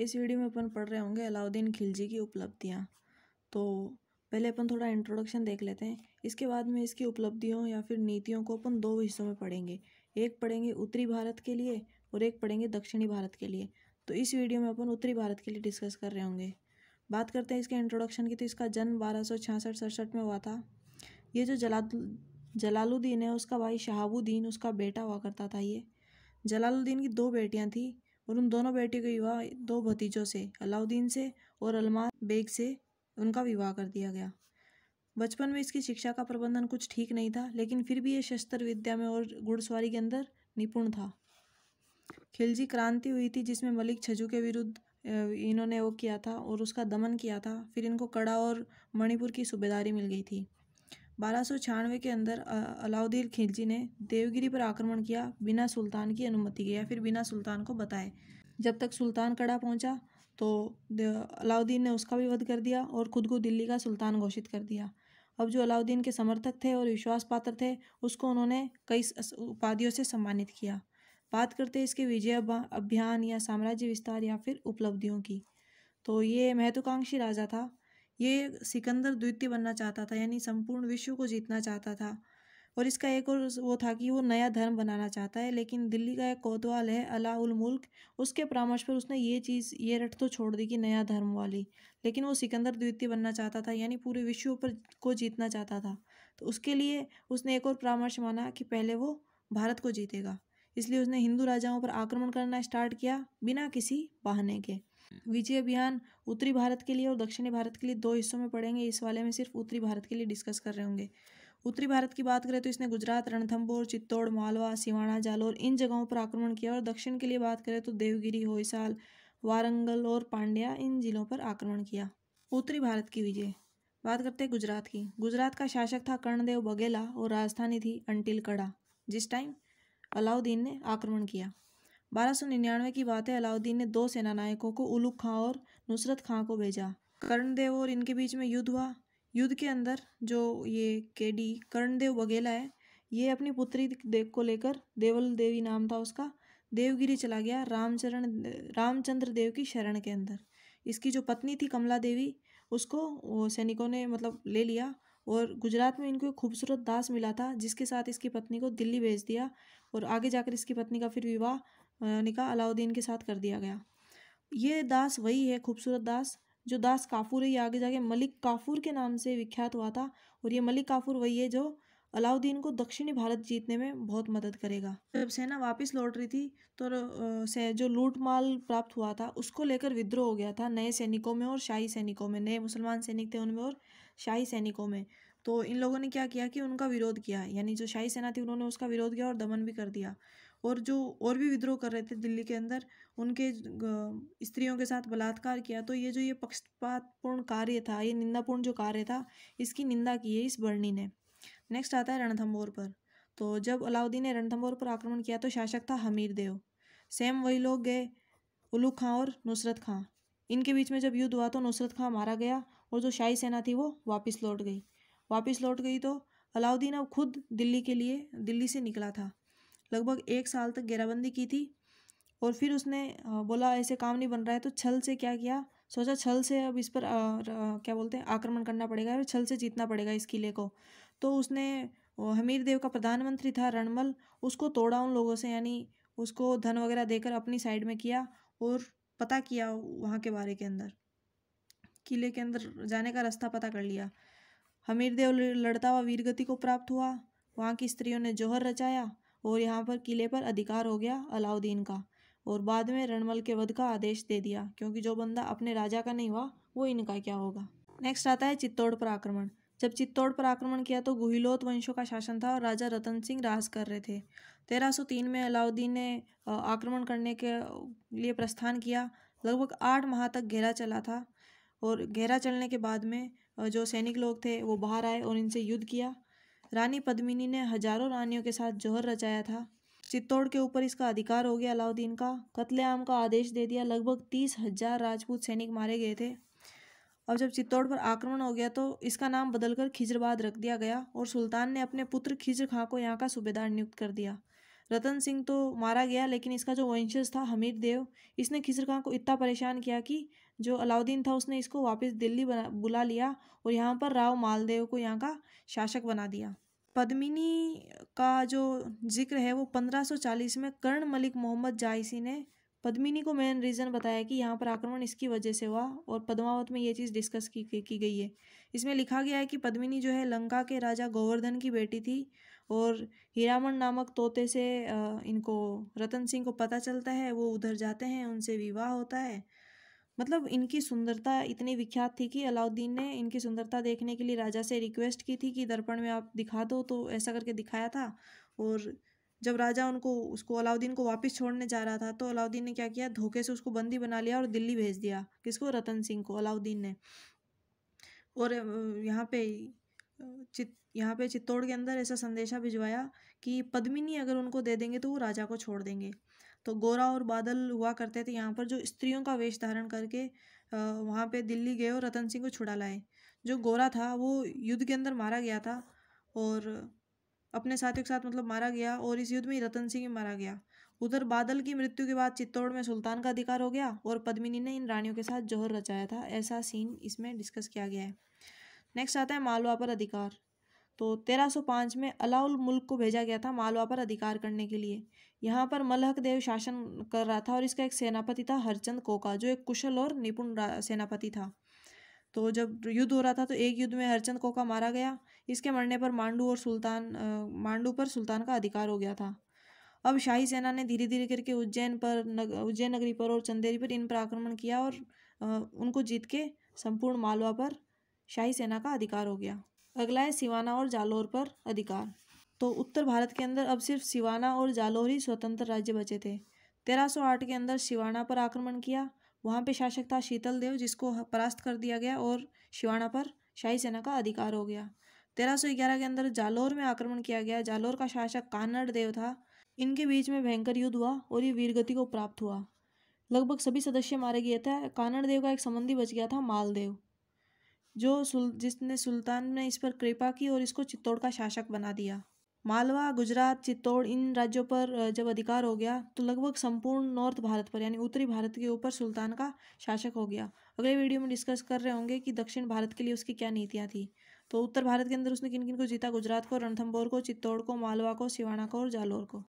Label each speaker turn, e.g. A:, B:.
A: इस वीडियो में अपन पढ़ रहे होंगे अलाउद्दीन खिलजी की उपलब्धियाँ तो पहले अपन थोड़ा इंट्रोडक्शन देख लेते हैं इसके बाद में इसकी उपलब्धियों या फिर नीतियों को अपन दो हिस्सों में पढ़ेंगे एक पढ़ेंगे उत्तरी भारत के लिए और एक पढ़ेंगे दक्षिणी भारत के लिए तो इस वीडियो में अपन उत्तरी भारत के लिए डिस्कस कर रहे होंगे बात करते हैं इसके इंट्रोडक्शन की तो इसका जन्म बारह सौ छियासठ सड़सठ में हुआ था ये जो जला जलालुद्दीन है उसका भाई शहाबुद्दीन उसका बेटा हुआ करता था ये जलालुद्दीन की दो बेटियाँ थी और उन दोनों बेटियों का विवाह दो भतीजों से अलाउद्दीन से और अलमा बेग से उनका विवाह कर दिया गया बचपन में इसकी शिक्षा का प्रबंधन कुछ ठीक नहीं था लेकिन फिर भी ये शस्त्र विद्या में और घुड़सवारी के अंदर निपुण था खिलजी क्रांति हुई थी जिसमें मलिक छजू के विरुद्ध इन्होंने वो किया था और उसका दमन किया था फिर इनको कड़ा और मणिपुर की सूबेदारी मिल गई थी बारह सौ छियानवे के अंदर अलाउद्दीन खिलजी ने देवगिरी पर आक्रमण किया बिना सुल्तान की अनुमति के या फिर बिना सुल्तान को बताए जब तक सुल्तान कड़ा पहुंचा तो अलाउद्दीन ने उसका भी वध कर दिया और खुद को दिल्ली का सुल्तान घोषित कर दिया अब जो अलाउद्दीन के समर्थक थे और विश्वास पात्र थे उसको उन्होंने कई उपाधियों से सम्मानित किया बात करते हैं इसके विजय अभियान या साम्राज्य विस्तार या फिर उपलब्धियों की तो ये महत्वाकांक्षी राजा था ये सिकंदर द्वितीय बनना चाहता था यानी संपूर्ण विश्व को जीतना चाहता था और इसका एक और वो था कि वो नया धर्म बनाना चाहता है लेकिन दिल्ली का एक कोतवाल है अलाउल मुल्क उसके परामर्श पर उसने ये चीज़ ये रट तो छोड़ दी कि नया धर्म वाली लेकिन वो सिकंदर द्वितीय बनना चाहता था यानी पूरे विश्व पर को जीतना चाहता था तो उसके लिए उसने एक और परामर्श माना कि पहले वो भारत को जीतेगा इसलिए उसने हिंदू राजाओं पर आक्रमण करना स्टार्ट किया बिना किसी बहाने के विजय अभियान उत्तरी भारत के लिए और दक्षिणी भारत के लिए दो हिस्सों में पड़ेंगे इस वाले में सिर्फ उत्तरी भारत के लिए डिस्कस कर रहे होंगे उत्तरी भारत की बात करें तो इसने गुजरात रणथम्बोर चित्तौड़ मालवा सिवाना जालोर इन जगहों पर आक्रमण किया और दक्षिण के लिए बात करें तो देवगिरी होयसाल वारंगल और पांड्या इन जिलों पर आक्रमण किया उत्तरी भारत की विजय बात करते हैं गुजरात की गुजरात का शासक था कर्णदेव बघेला और राजधानी थी अंटिलकड़ा जिस टाइम अलाउद्दीन ने आक्रमण किया बारह की बात है अलाउद्दीन ने दो सेनानायकों को उलूक खां और नुसरत खां को भेजा कर्णदेव और इनके बीच में युद्ध हुआ युद्ध के अंदर जो ये केडी कर्णदेव बघेला है ये अपनी पुत्री देव को लेकर देवल देवी नाम था उसका देवगिरी चला गया रामचरण रामचंद्र देव की शरण के अंदर इसकी जो पत्नी थी कमला देवी उसको सैनिकों ने मतलब ले लिया और गुजरात में इनको एक खूबसूरत दास मिला था जिसके साथ इसकी पत्नी को दिल्ली भेज दिया और आगे जाकर इसकी पत्नी का फिर विवाह निकाह अलाउद्दीन के साथ कर दिया गया ये दास वही है खूबसूरत दास जो दास काफूर है ये आगे जाके मलिक काफूर के नाम से विख्यात हुआ था और ये मलिक काफूर वही है जो अलाउद्दीन को दक्षिणी भारत जीतने में बहुत मदद करेगा जब सेना वापस लौट रही थी तो से जो लूट माल प्राप्त हुआ था उसको लेकर विद्रोह हो गया था नए सैनिकों में और शाही सैनिकों में नए मुसलमान सैनिक थे उनमें और शाही सैनिकों में तो इन लोगों ने क्या किया कि उनका विरोध किया यानी जो शाही सेना थी उन्होंने उसका विरोध किया और दमन भी कर दिया और जो और भी विद्रोह कर रहे थे दिल्ली के अंदर उनके स्त्रियों के साथ बलात्कार किया तो ये जो ये पक्षपातपूर्ण कार्य था ये निंदापूर्ण जो कार्य था इसकी निंदा की है इस वर्णी ने नेक्स्ट आता है रणथम्बोर पर तो जब अलाउद्दीन ने रणथम्बोर पर आक्रमण किया तो शासक था हमीर देव सेम वही लोग गए उलू खां और नुसरत खां इनके बीच में जब युद्ध हुआ तो नुसरत खां मारा गया और जो शाही सेना थी वो वापस लौट गई वापस लौट गई तो अलाउद्दीन अब खुद दिल्ली के लिए दिल्ली से निकला था लगभग एक साल तक घेराबंदी की थी और फिर उसने बोला ऐसे काम नहीं बन रहा है तो छल से क्या किया सोचा छल से अब इस पर आ, आ, क्या बोलते हैं आक्रमण करना पड़ेगा और छल से जीतना पड़ेगा इस किले को तो उसने हमीर देव का प्रधानमंत्री था रणमल उसको तोड़ा उन लोगों से यानी उसको धन वगैरह देकर अपनी साइड में किया और पता किया वहाँ के बारे के अंदर किले के अंदर जाने का रास्ता पता कर लिया हमीर देव लड़ता हुआ वीरगति को प्राप्त हुआ वहाँ की स्त्रियों ने जौहर रचाया और यहाँ पर किले पर अधिकार हो गया अलाउद्दीन का और बाद में रणमल के वध का आदेश दे दिया क्योंकि जो बंदा अपने राजा का नहीं हुआ वो इनका क्या होगा नेक्स्ट आता है चित्तौड़ पर आक्रमण जब चित्तौड़ पर आक्रमण किया तो गुहिलोत वंशों का शासन था और राजा रतन सिंह राज कर रहे थे 1303 में अलाउद्दीन ने आक्रमण करने के लिए प्रस्थान किया लगभग आठ माह तक घेरा चला था और घेरा चलने के बाद में जो सैनिक लोग थे वो बाहर आए और इनसे युद्ध किया रानी पद्मिनी ने हजारों रानियों के साथ जोहर रचाया था चित्तौड़ के ऊपर इसका अधिकार हो गया अलाउद्दीन का कत्लेआम का आदेश दे दिया लगभग तीस हजार राजपूत सैनिक मारे गए थे और जब चित्तौड़ पर आक्रमण हो गया तो इसका नाम बदलकर खिजरबाद रख दिया गया और सुल्तान ने अपने पुत्र खिजर खां को यहाँ का सूबेदार नियुक्त कर दिया रतन सिंह तो मारा गया लेकिन इसका जो वंशज था हमीर देव इसने खिजर खां को इतना परेशान किया कि जो अलाउद्दीन था उसने इसको वापस दिल्ली बुला लिया और यहाँ पर राव मालदेव को यहाँ का शासक बना दिया पद्मिनी का जो जिक्र है वो 1540 में कर्ण मलिक मोहम्मद जायसी ने पद्मिनी को मेन रीज़न बताया कि यहाँ पर आक्रमण इसकी वजह से हुआ और पद्मावत में ये चीज़ डिस्कस की, की गई है इसमें लिखा गया है कि पद्मिनी जो है लंका के राजा गोवर्धन की बेटी थी और हीरामन नामक तोते से इनको रतन सिंह को पता चलता है वो उधर जाते हैं उनसे विवाह होता है मतलब इनकी सुंदरता इतनी विख्यात थी कि अलाउद्दीन ने इनकी सुंदरता देखने के लिए राजा से रिक्वेस्ट की थी कि दर्पण में आप दिखा दो तो ऐसा करके दिखाया था और जब राजा उनको उसको अलाउद्दीन को वापस छोड़ने जा रहा था तो अलाउद्दीन ने क्या किया धोखे से उसको बंदी बना लिया और दिल्ली भेज दिया किसको रतन सिंह को अलाउद्दीन ने और यहाँ पे चित यहाँ पे चित्तौड़ के अंदर ऐसा संदेशा भिजवाया कि पद्मिनी अगर उनको दे देंगे तो वो राजा को छोड़ देंगे तो गोरा और बादल हुआ करते थे यहाँ पर जो स्त्रियों का वेश धारण करके वहाँ पे दिल्ली गए और रतन सिंह को छुड़ा लाए जो गोरा था वो युद्ध के अंदर मारा गया था और अपने साथियों के साथ मतलब मारा गया और इस युद्ध में रतन सिंह मारा गया उधर बादल की मृत्यु के बाद चित्तौड़ में सुल्तान का अधिकार हो गया और पद्मिनी ने इन रानियों के साथ जोहर रचाया था ऐसा सीन इसमें डिस्कस किया गया है नेक्स्ट आता है मालवा पर अधिकार तो 1305 में अलाउल मुल्क को भेजा गया था मालवा पर अधिकार करने के लिए यहाँ पर मलहक देव शासन कर रहा था और इसका एक सेनापति था हरचंद कोका जो एक कुशल और निपुण सेनापति था तो जब युद्ध हो रहा था तो एक युद्ध में हरचंद कोका मारा गया इसके मरने पर मांडू और सुल्तान मांडू पर सुल्तान का अधिकार हो गया था अब शाही सेना ने धीरे धीरे करके उज्जैन पर नग, उज्जैन नगरी पर और चंदेरी पर इन पर आक्रमण किया और उनको जीत के संपूर्ण मालवा पर शाही सेना का अधिकार हो गया अगला है सिवाना और जालोर पर अधिकार तो उत्तर भारत के अंदर अब सिर्फ सिवाना और जालोर ही स्वतंत्र राज्य बचे थे 1308 के अंदर शिवाना पर आक्रमण किया वहाँ पे शासक था शीतल देव जिसको परास्त कर दिया गया और शिवाना पर शाही सेना का अधिकार हो गया 1311 के अंदर जालोर में आक्रमण किया गया जालोर का शासक कानड़ देव था इनके बीच में भयंकर युद्ध हुआ और ये वीरगति को प्राप्त हुआ लगभग सभी सदस्य मारे गए थे कानड़ देव का एक संबंधी बच गया था मालदेव जो सुल जिसने सुल्तान ने इस पर कृपा की और इसको चित्तौड़ का शासक बना दिया मालवा गुजरात चित्तौड़ इन राज्यों पर जब अधिकार हो गया तो लगभग संपूर्ण नॉर्थ भारत पर यानी उत्तरी भारत के ऊपर सुल्तान का शासक हो गया अगले वीडियो में डिस्कस कर रहे होंगे कि दक्षिण भारत के लिए उसकी क्या नीतियाँ थी तो उत्तर भारत के अंदर उसने किन किन को जीता गुजरात को रणथम्बोर को चित्तौड़ को मालवा को सिवाना को और जालोर को